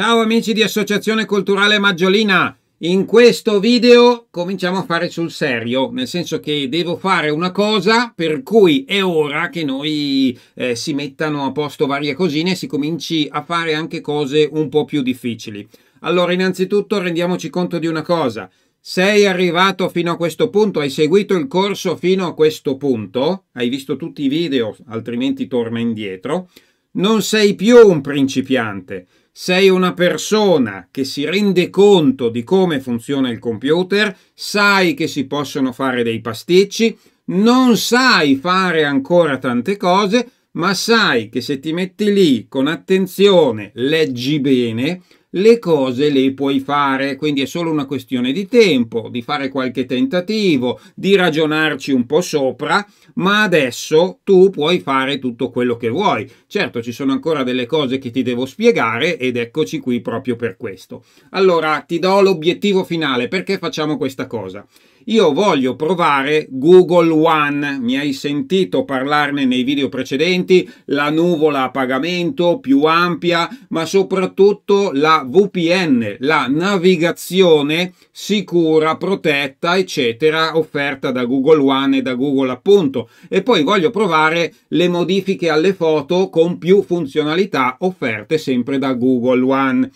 Ciao amici di Associazione Culturale Maggiolina, in questo video cominciamo a fare sul serio, nel senso che devo fare una cosa per cui è ora che noi eh, si mettano a posto varie cosine e si cominci a fare anche cose un po' più difficili. Allora, innanzitutto rendiamoci conto di una cosa. Sei arrivato fino a questo punto, hai seguito il corso fino a questo punto, hai visto tutti i video, altrimenti torna indietro, non sei più un principiante sei una persona che si rende conto di come funziona il computer, sai che si possono fare dei pasticci, non sai fare ancora tante cose, ma sai che se ti metti lì con attenzione, leggi bene, le cose le puoi fare, quindi è solo una questione di tempo, di fare qualche tentativo, di ragionarci un po' sopra, ma adesso tu puoi fare tutto quello che vuoi. Certo, ci sono ancora delle cose che ti devo spiegare ed eccoci qui proprio per questo. Allora, ti do l'obiettivo finale, perché facciamo questa cosa? Io voglio provare Google One, mi hai sentito parlarne nei video precedenti, la nuvola a pagamento più ampia, ma soprattutto la VPN, la navigazione sicura, protetta, eccetera, offerta da Google One e da Google appunto. E poi voglio provare le modifiche alle foto con più funzionalità offerte sempre da Google One.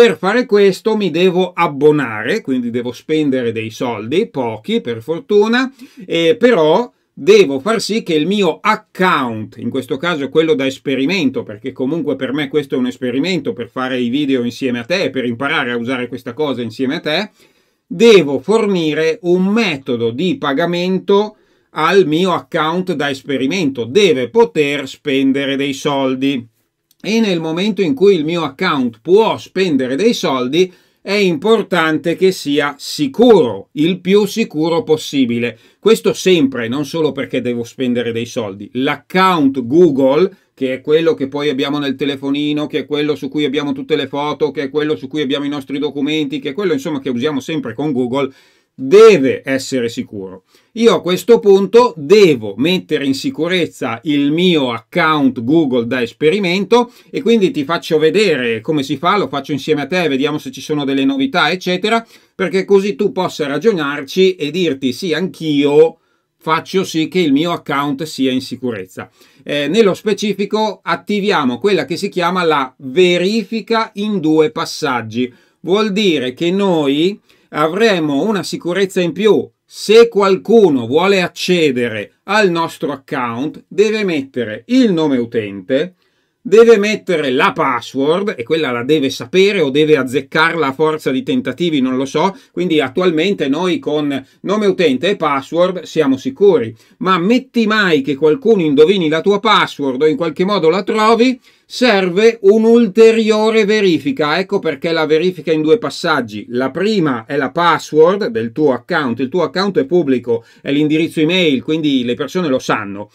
Per fare questo mi devo abbonare, quindi devo spendere dei soldi, pochi per fortuna, eh, però devo far sì che il mio account, in questo caso quello da esperimento, perché comunque per me questo è un esperimento per fare i video insieme a te, per imparare a usare questa cosa insieme a te, devo fornire un metodo di pagamento al mio account da esperimento, deve poter spendere dei soldi e nel momento in cui il mio account può spendere dei soldi è importante che sia sicuro, il più sicuro possibile. Questo sempre, non solo perché devo spendere dei soldi. L'account Google, che è quello che poi abbiamo nel telefonino, che è quello su cui abbiamo tutte le foto, che è quello su cui abbiamo i nostri documenti, che è quello insomma che usiamo sempre con Google, deve essere sicuro. Io a questo punto devo mettere in sicurezza il mio account Google da esperimento e quindi ti faccio vedere come si fa, lo faccio insieme a te, vediamo se ci sono delle novità, eccetera, perché così tu possa ragionarci e dirti sì, anch'io faccio sì che il mio account sia in sicurezza. Eh, nello specifico attiviamo quella che si chiama la verifica in due passaggi. Vuol dire che noi avremo una sicurezza in più. Se qualcuno vuole accedere al nostro account, deve mettere il nome utente, deve mettere la password e quella la deve sapere o deve azzeccarla a forza di tentativi, non lo so. Quindi attualmente noi con nome utente e password siamo sicuri, ma metti mai che qualcuno indovini la tua password o in qualche modo la trovi serve un'ulteriore verifica. Ecco perché la verifica in due passaggi. La prima è la password del tuo account, il tuo account è pubblico, è l'indirizzo email, quindi le persone lo sanno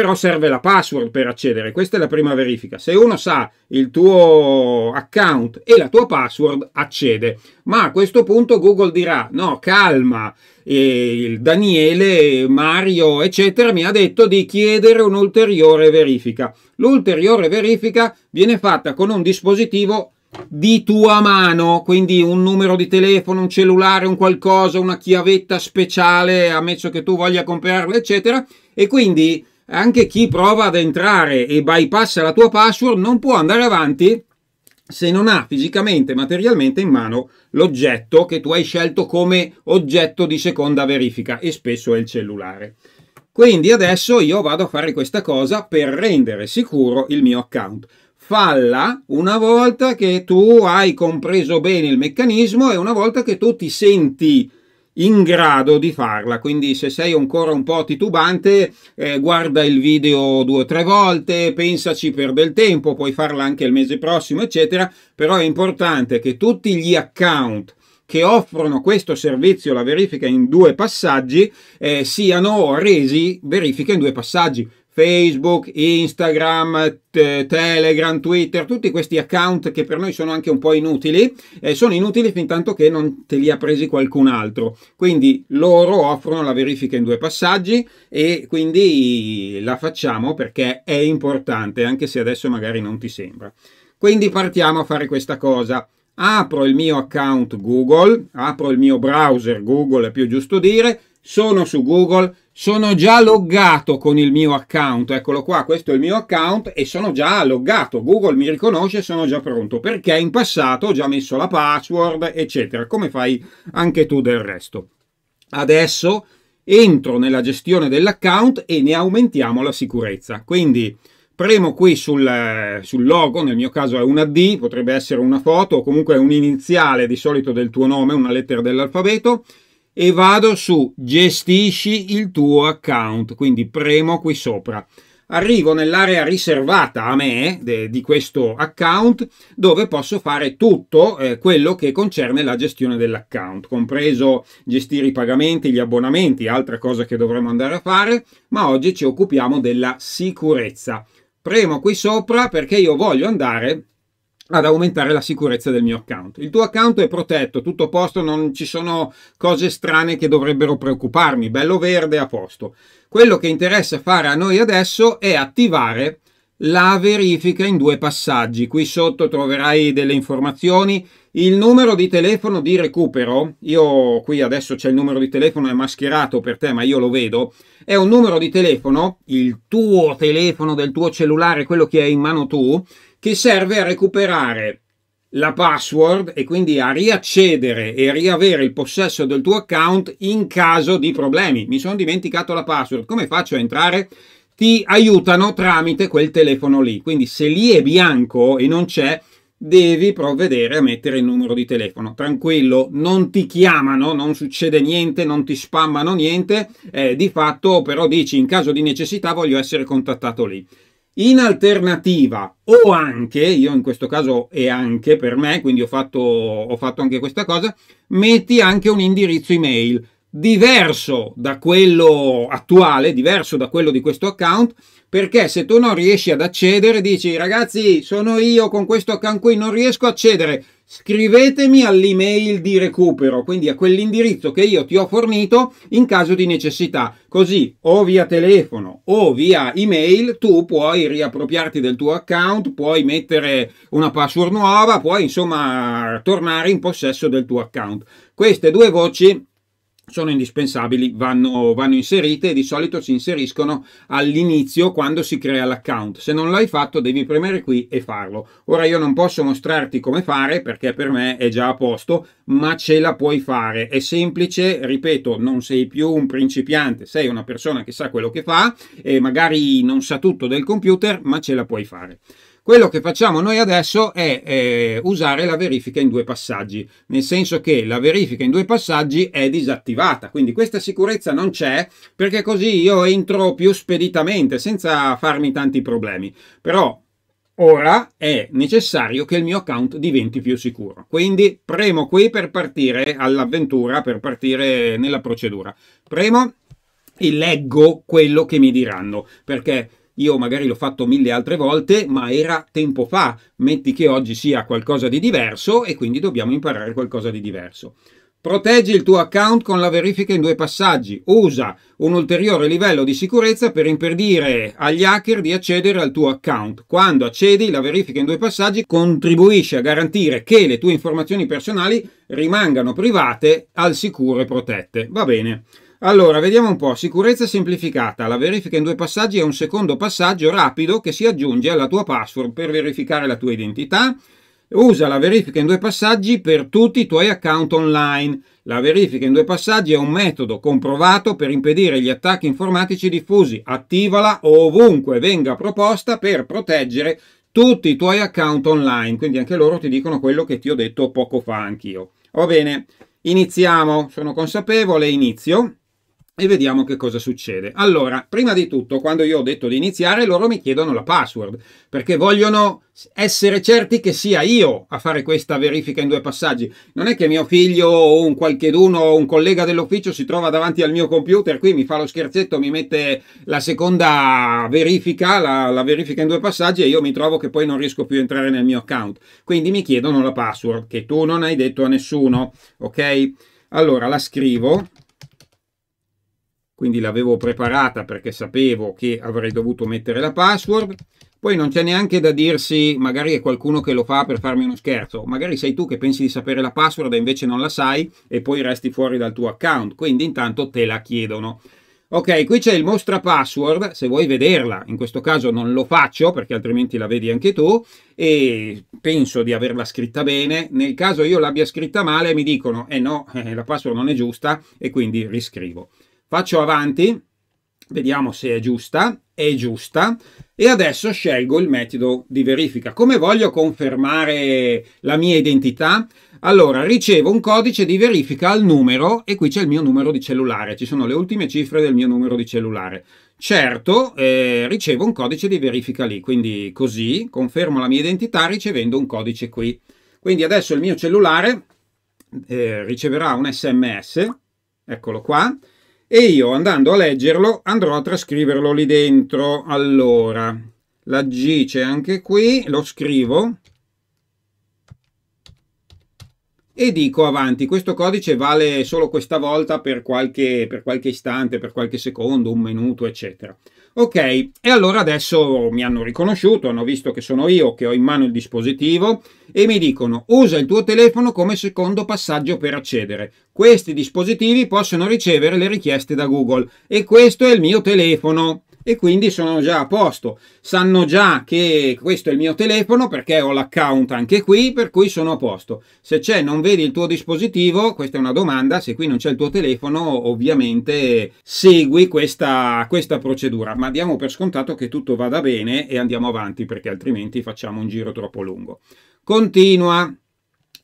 però serve la password per accedere, questa è la prima verifica. Se uno sa il tuo account e la tua password, accede. Ma a questo punto Google dirà, no, calma, il Daniele, Mario, eccetera, mi ha detto di chiedere un'ulteriore verifica. L'ulteriore verifica viene fatta con un dispositivo di tua mano, quindi un numero di telefono, un cellulare, un qualcosa, una chiavetta speciale, ammesso che tu voglia comprarla, eccetera. E quindi anche chi prova ad entrare e bypassa la tua password non può andare avanti se non ha fisicamente, materialmente in mano l'oggetto che tu hai scelto come oggetto di seconda verifica e spesso è il cellulare. Quindi adesso io vado a fare questa cosa per rendere sicuro il mio account. Falla una volta che tu hai compreso bene il meccanismo e una volta che tu ti senti in grado di farla. Quindi se sei ancora un po' titubante, eh, guarda il video due o tre volte, pensaci per del tempo, puoi farla anche il mese prossimo, eccetera. Però è importante che tutti gli account che offrono questo servizio, la verifica in due passaggi, eh, siano resi verifica in due passaggi Facebook, Instagram, Telegram, Twitter, tutti questi account che per noi sono anche un po' inutili, eh, sono inutili fin tanto che non te li ha presi qualcun altro. Quindi loro offrono la verifica in due passaggi e quindi la facciamo perché è importante, anche se adesso magari non ti sembra. Quindi partiamo a fare questa cosa. Apro il mio account Google, apro il mio browser Google, è più giusto dire, sono su Google sono già loggato con il mio account, eccolo qua, questo è il mio account e sono già loggato, Google mi riconosce, e sono già pronto, perché in passato ho già messo la password, eccetera, come fai anche tu del resto. Adesso entro nella gestione dell'account e ne aumentiamo la sicurezza, quindi premo qui sul, sul logo, nel mio caso è una D, potrebbe essere una foto o comunque un iniziale di solito del tuo nome, una lettera dell'alfabeto, e vado su gestisci il tuo account, quindi premo qui sopra. Arrivo nell'area riservata a me de, di questo account dove posso fare tutto eh, quello che concerne la gestione dell'account, compreso gestire i pagamenti, gli abbonamenti, altra cosa che dovremmo andare a fare, ma oggi ci occupiamo della sicurezza. Premo qui sopra perché io voglio andare ad aumentare la sicurezza del mio account. Il tuo account è protetto, tutto a posto, non ci sono cose strane che dovrebbero preoccuparmi, bello verde a posto. Quello che interessa fare a noi adesso è attivare la verifica in due passaggi. Qui sotto troverai delle informazioni, il numero di telefono di recupero, io qui adesso c'è il numero di telefono, è mascherato per te ma io lo vedo, è un numero di telefono, il tuo telefono del tuo cellulare, quello che hai in mano tu, che serve a recuperare la password e quindi a riaccedere e riavere il possesso del tuo account in caso di problemi. Mi sono dimenticato la password, come faccio a entrare? Ti aiutano tramite quel telefono lì. Quindi se lì è bianco e non c'è, devi provvedere a mettere il numero di telefono. Tranquillo, non ti chiamano, non succede niente, non ti spammano niente, eh, di fatto però dici in caso di necessità voglio essere contattato lì. In alternativa, o anche, io in questo caso è anche per me, quindi ho fatto, ho fatto anche questa cosa, metti anche un indirizzo email diverso da quello attuale, diverso da quello di questo account, perché se tu non riesci ad accedere, dici ragazzi, sono io con questo account qui, non riesco a accedere, scrivetemi all'email di recupero, quindi a quell'indirizzo che io ti ho fornito in caso di necessità. Così o via telefono o via email tu puoi riappropriarti del tuo account, puoi mettere una password nuova, puoi insomma tornare in possesso del tuo account. Queste due voci sono indispensabili, vanno, vanno, inserite e di solito si inseriscono all'inizio quando si crea l'account. Se non l'hai fatto devi premere qui e farlo. Ora io non posso mostrarti come fare perché per me è già a posto, ma ce la puoi fare. È semplice, ripeto, non sei più un principiante, sei una persona che sa quello che fa e magari non sa tutto del computer, ma ce la puoi fare. Quello che facciamo noi adesso è eh, usare la verifica in due passaggi, nel senso che la verifica in due passaggi è disattivata, quindi questa sicurezza non c'è perché così io entro più speditamente senza farmi tanti problemi. Però Ora è necessario che il mio account diventi più sicuro. Quindi premo qui per partire all'avventura, per partire nella procedura. Premo e leggo quello che mi diranno, perché io magari l'ho fatto mille altre volte, ma era tempo fa, metti che oggi sia qualcosa di diverso e quindi dobbiamo imparare qualcosa di diverso. Proteggi il tuo account con la verifica in due passaggi. Usa un ulteriore livello di sicurezza per impedire agli hacker di accedere al tuo account. Quando accedi, la verifica in due passaggi contribuisce a garantire che le tue informazioni personali rimangano private, al sicuro e protette. Va bene. Allora, vediamo un po'. Sicurezza semplificata. La verifica in due passaggi è un secondo passaggio rapido che si aggiunge alla tua password per verificare la tua identità. Usa la verifica in due passaggi per tutti i tuoi account online. La verifica in due passaggi è un metodo comprovato per impedire gli attacchi informatici diffusi. Attivala ovunque venga proposta per proteggere tutti i tuoi account online. Quindi anche loro ti dicono quello che ti ho detto poco fa anch'io. Va bene, iniziamo. Sono consapevole, inizio e vediamo che cosa succede. Allora, prima di tutto, quando io ho detto di iniziare, loro mi chiedono la password, perché vogliono essere certi che sia io a fare questa verifica in due passaggi. Non è che mio figlio o un qualcheduno o un collega dell'ufficio si trova davanti al mio computer, qui mi fa lo scherzetto, mi mette la seconda verifica, la, la verifica in due passaggi e io mi trovo che poi non riesco più a entrare nel mio account. Quindi mi chiedono la password, che tu non hai detto a nessuno, ok? Allora, la scrivo quindi l'avevo preparata perché sapevo che avrei dovuto mettere la password. Poi non c'è neanche da dirsi, magari è qualcuno che lo fa per farmi uno scherzo, magari sei tu che pensi di sapere la password e invece non la sai e poi resti fuori dal tuo account, quindi intanto te la chiedono. Ok, qui c'è il mostra password, se vuoi vederla, in questo caso non lo faccio perché altrimenti la vedi anche tu e penso di averla scritta bene, nel caso io l'abbia scritta male mi dicono eh no, eh, la password non è giusta e quindi riscrivo. Faccio avanti, vediamo se è giusta, è giusta e adesso scelgo il metodo di verifica. Come voglio confermare la mia identità? Allora ricevo un codice di verifica al numero e qui c'è il mio numero di cellulare, ci sono le ultime cifre del mio numero di cellulare. Certo, eh, ricevo un codice di verifica lì, quindi così confermo la mia identità ricevendo un codice qui. Quindi adesso il mio cellulare eh, riceverà un sms, eccolo qua, e io andando a leggerlo andrò a trascriverlo lì dentro. Allora, la G c'è anche qui, lo scrivo e dico avanti, questo codice vale solo questa volta per qualche, per qualche istante, per qualche secondo, un minuto, eccetera. Ok, e allora adesso mi hanno riconosciuto, hanno visto che sono io che ho in mano il dispositivo e mi dicono usa il tuo telefono come secondo passaggio per accedere. Questi dispositivi possono ricevere le richieste da Google e questo è il mio telefono e quindi sono già a posto. Sanno già che questo è il mio telefono perché ho l'account anche qui, per cui sono a posto. Se c'è, non vedi il tuo dispositivo, questa è una domanda, se qui non c'è il tuo telefono, ovviamente segui questa, questa procedura, ma diamo per scontato che tutto vada bene e andiamo avanti perché altrimenti facciamo un giro troppo lungo. Continua.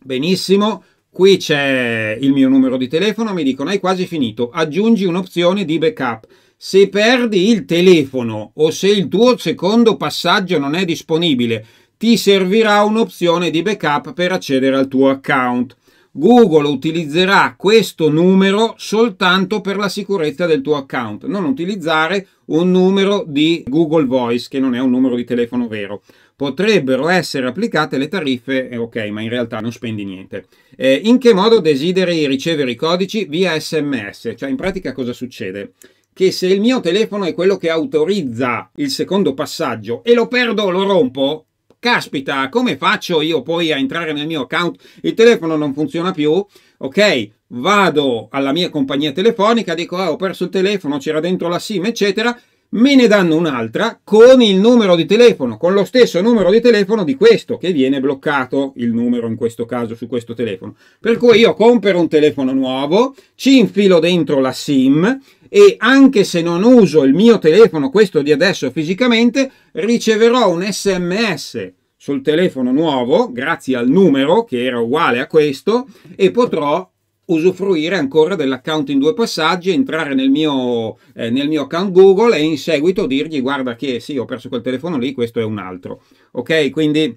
Benissimo. Qui c'è il mio numero di telefono, mi dicono hai quasi finito, aggiungi un'opzione di backup. Se perdi il telefono o se il tuo secondo passaggio non è disponibile, ti servirà un'opzione di backup per accedere al tuo account. Google utilizzerà questo numero soltanto per la sicurezza del tuo account. Non utilizzare un numero di Google Voice, che non è un numero di telefono vero. Potrebbero essere applicate le tariffe, eh, ok, ma in realtà non spendi niente. Eh, in che modo desideri ricevere i codici? Via SMS, cioè in pratica cosa succede? che se il mio telefono è quello che autorizza il secondo passaggio e lo perdo, o lo rompo, caspita, come faccio io poi a entrare nel mio account? Il telefono non funziona più, ok? Vado alla mia compagnia telefonica, dico ah, ho perso il telefono, c'era dentro la SIM, eccetera, me ne danno un'altra con il numero di telefono, con lo stesso numero di telefono di questo che viene bloccato il numero in questo caso su questo telefono. Per cui io compro un telefono nuovo, ci infilo dentro la SIM e anche se non uso il mio telefono, questo di adesso fisicamente, riceverò un sms sul telefono nuovo, grazie al numero che era uguale a questo, e potrò usufruire ancora dell'account in due passaggi, entrare nel mio, eh, nel mio, account Google e in seguito dirgli guarda che sì, ho perso quel telefono lì, questo è un altro. Ok, quindi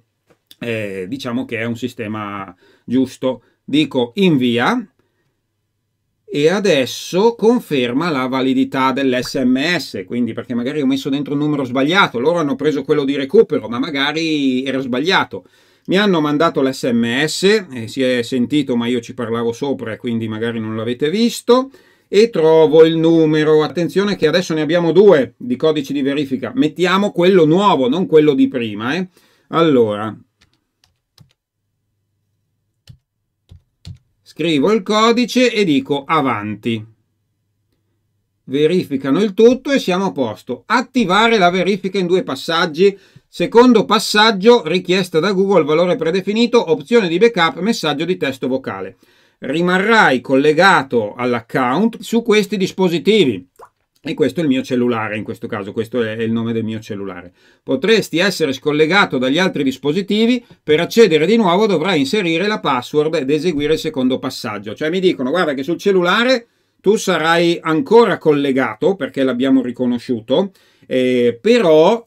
eh, diciamo che è un sistema giusto. Dico invia e adesso conferma la validità dell'SMS, quindi perché magari ho messo dentro un numero sbagliato, loro hanno preso quello di recupero, ma magari era sbagliato. Mi hanno mandato l'SMS, eh, si è sentito ma io ci parlavo sopra, quindi magari non l'avete visto, e trovo il numero. Attenzione che adesso ne abbiamo due di codici di verifica. Mettiamo quello nuovo, non quello di prima. Eh. Allora, scrivo il codice e dico avanti. Verificano il tutto e siamo a posto. Attivare la verifica in due passaggi. Secondo passaggio, richiesta da Google, valore predefinito, opzione di backup, messaggio di testo vocale. Rimarrai collegato all'account su questi dispositivi e questo è il mio cellulare in questo caso, questo è il nome del mio cellulare. Potresti essere scollegato dagli altri dispositivi, per accedere di nuovo dovrai inserire la password ed eseguire il secondo passaggio. Cioè mi dicono guarda che sul cellulare tu sarai ancora collegato perché l'abbiamo riconosciuto, eh, però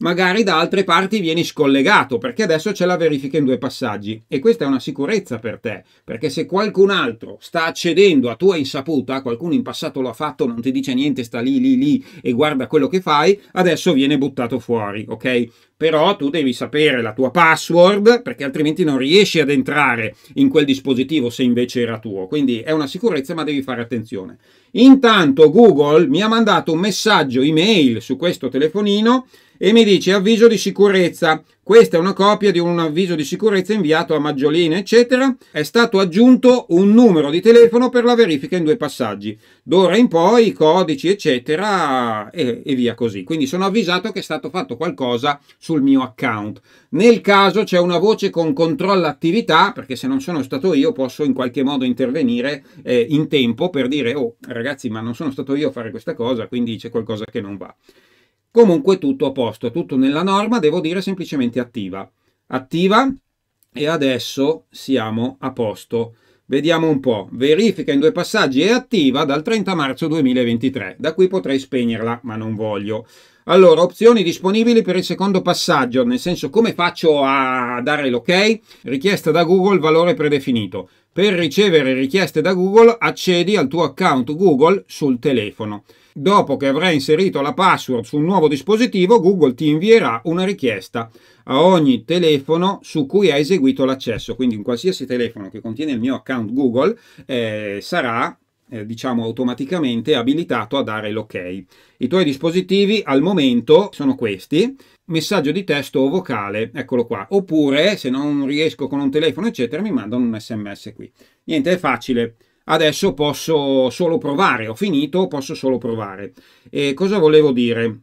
magari da altre parti vieni scollegato perché adesso c'è la verifica in due passaggi e questa è una sicurezza per te perché se qualcun altro sta accedendo a tua insaputa qualcuno in passato lo ha fatto non ti dice niente sta lì lì lì e guarda quello che fai adesso viene buttato fuori ok però tu devi sapere la tua password perché altrimenti non riesci ad entrare in quel dispositivo se invece era tuo. Quindi è una sicurezza ma devi fare attenzione. Intanto Google mi ha mandato un messaggio email su questo telefonino e mi dice avviso di sicurezza. Questa è una copia di un avviso di sicurezza inviato a Maggiolina, eccetera. È stato aggiunto un numero di telefono per la verifica in due passaggi. D'ora in poi i codici, eccetera, e, e via così. Quindi sono avvisato che è stato fatto qualcosa sul mio account. Nel caso c'è una voce con controllo attività, perché se non sono stato io posso in qualche modo intervenire eh, in tempo per dire, oh ragazzi, ma non sono stato io a fare questa cosa, quindi c'è qualcosa che non va. Comunque tutto a posto, tutto nella norma, devo dire semplicemente attiva. Attiva e adesso siamo a posto. Vediamo un po'. Verifica in due passaggi è attiva dal 30 marzo 2023. Da qui potrei spegnerla, ma non voglio. Allora, opzioni disponibili per il secondo passaggio, nel senso come faccio a dare l'ok? Richiesta da Google, valore predefinito. Per ricevere richieste da Google accedi al tuo account Google sul telefono. Dopo che avrai inserito la password su un nuovo dispositivo, Google ti invierà una richiesta a ogni telefono su cui hai eseguito l'accesso. Quindi in qualsiasi telefono che contiene il mio account Google eh, sarà eh, diciamo automaticamente abilitato a dare l'ok. I tuoi dispositivi al momento sono questi, messaggio di testo o vocale, eccolo qua, oppure se non riesco con un telefono eccetera mi mandano un sms qui. Niente, è facile adesso posso solo provare, ho finito, posso solo provare. E cosa volevo dire?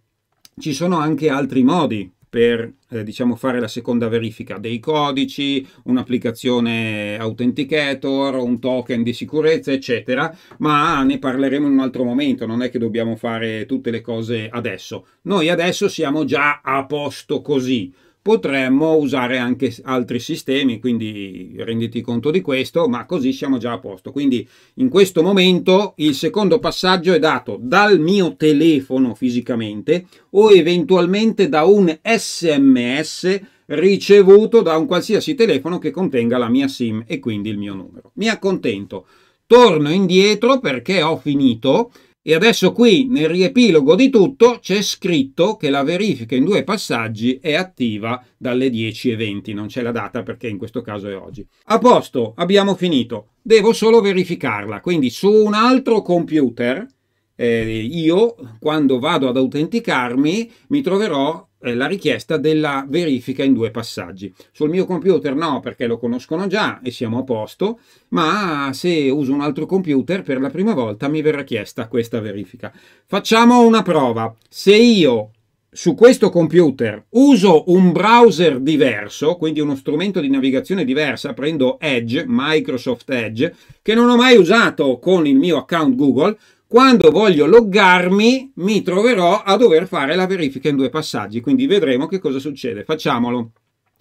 Ci sono anche altri modi per eh, diciamo fare la seconda verifica dei codici, un'applicazione authenticator, un token di sicurezza, eccetera, ma ne parleremo in un altro momento, non è che dobbiamo fare tutte le cose adesso. Noi adesso siamo già a posto così. Potremmo usare anche altri sistemi, quindi renditi conto di questo, ma così siamo già a posto. Quindi in questo momento il secondo passaggio è dato dal mio telefono fisicamente o eventualmente da un sms ricevuto da un qualsiasi telefono che contenga la mia SIM e quindi il mio numero. Mi accontento torno indietro perché ho finito e adesso qui nel riepilogo di tutto c'è scritto che la verifica in due passaggi è attiva dalle 10.20, non c'è la data perché in questo caso è oggi. A posto, abbiamo finito, devo solo verificarla, quindi su un altro computer eh, io quando vado ad autenticarmi mi troverò eh, la richiesta della verifica in due passaggi. Sul mio computer no, perché lo conoscono già e siamo a posto, ma se uso un altro computer per la prima volta mi verrà chiesta questa verifica. Facciamo una prova. Se io su questo computer uso un browser diverso, quindi uno strumento di navigazione diversa, prendo Edge, Microsoft Edge, che non ho mai usato con il mio account Google, quando voglio loggarmi mi troverò a dover fare la verifica in due passaggi, quindi vedremo che cosa succede. Facciamolo.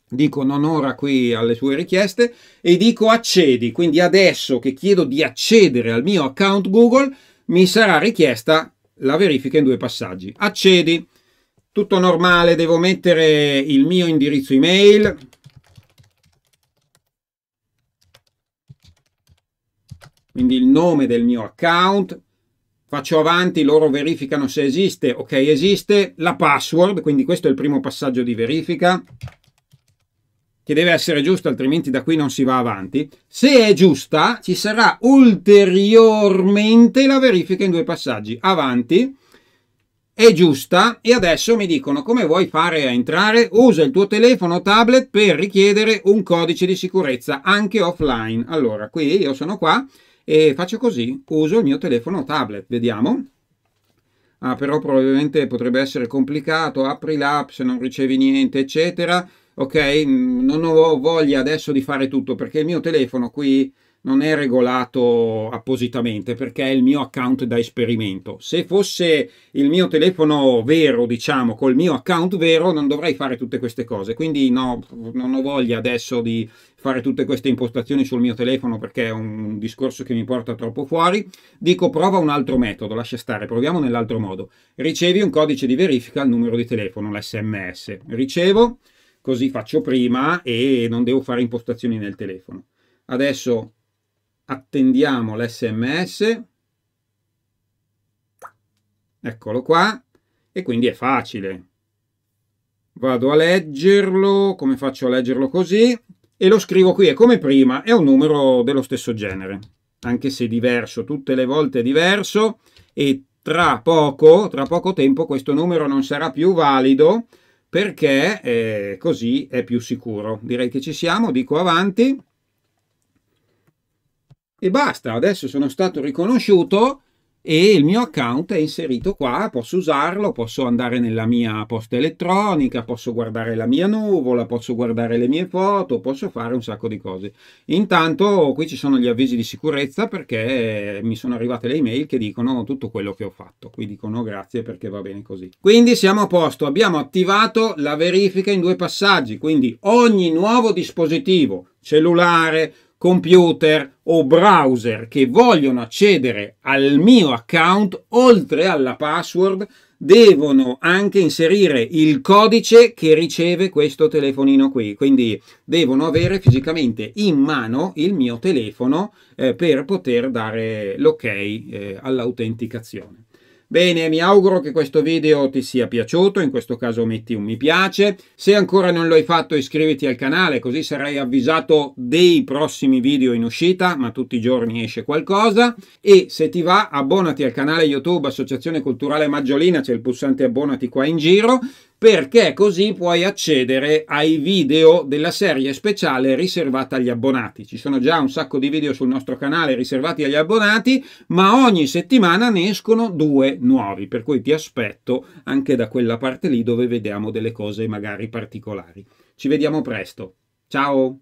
Dico non ora qui alle sue richieste e dico accedi, quindi adesso che chiedo di accedere al mio account Google mi sarà richiesta la verifica in due passaggi. Accedi, tutto normale, devo mettere il mio indirizzo email, quindi il nome del mio account, faccio avanti, loro verificano se esiste, ok esiste, la password, quindi questo è il primo passaggio di verifica, che deve essere giusta, altrimenti da qui non si va avanti. Se è giusta, ci sarà ulteriormente la verifica in due passaggi, avanti, è giusta e adesso mi dicono come vuoi fare a entrare, usa il tuo telefono o tablet per richiedere un codice di sicurezza anche offline. Allora, qui io sono qua, e faccio così, uso il mio telefono tablet, vediamo. Ah, però probabilmente potrebbe essere complicato, apri l'app se non ricevi niente, eccetera. Ok, mm, non ho voglia adesso di fare tutto perché il mio telefono qui non è regolato appositamente perché è il mio account da esperimento. Se fosse il mio telefono vero, diciamo, col mio account vero, non dovrei fare tutte queste cose. Quindi no, non ho voglia adesso di fare tutte queste impostazioni sul mio telefono perché è un discorso che mi porta troppo fuori. Dico prova un altro metodo, lascia stare, proviamo nell'altro modo. Ricevi un codice di verifica al numero di telefono, l'SMS. Ricevo, così faccio prima e non devo fare impostazioni nel telefono. Adesso attendiamo l'SMS, eccolo qua, e quindi è facile. Vado a leggerlo, come faccio a leggerlo così? E lo scrivo qui, è come prima è un numero dello stesso genere, anche se diverso, tutte le volte diverso, e tra poco, tra poco tempo questo numero non sarà più valido, perché eh, così è più sicuro. Direi che ci siamo, dico avanti e basta, adesso sono stato riconosciuto e il mio account è inserito qua, posso usarlo, posso andare nella mia posta elettronica, posso guardare la mia nuvola, posso guardare le mie foto, posso fare un sacco di cose. Intanto qui ci sono gli avvisi di sicurezza perché mi sono arrivate le email che dicono tutto quello che ho fatto, qui dicono grazie perché va bene così. Quindi siamo a posto, abbiamo attivato la verifica in due passaggi, quindi ogni nuovo dispositivo, cellulare, computer o browser che vogliono accedere al mio account, oltre alla password, devono anche inserire il codice che riceve questo telefonino qui. Quindi devono avere fisicamente in mano il mio telefono eh, per poter dare l'ok eh, all'autenticazione. Bene, mi auguro che questo video ti sia piaciuto, in questo caso metti un mi piace. Se ancora non lo hai fatto iscriviti al canale così sarai avvisato dei prossimi video in uscita, ma tutti i giorni esce qualcosa. E se ti va abbonati al canale YouTube Associazione Culturale Maggiolina, c'è il pulsante abbonati qua in giro perché così puoi accedere ai video della serie speciale riservata agli abbonati. Ci sono già un sacco di video sul nostro canale riservati agli abbonati, ma ogni settimana ne escono due nuovi, per cui ti aspetto anche da quella parte lì dove vediamo delle cose magari particolari. Ci vediamo presto. Ciao!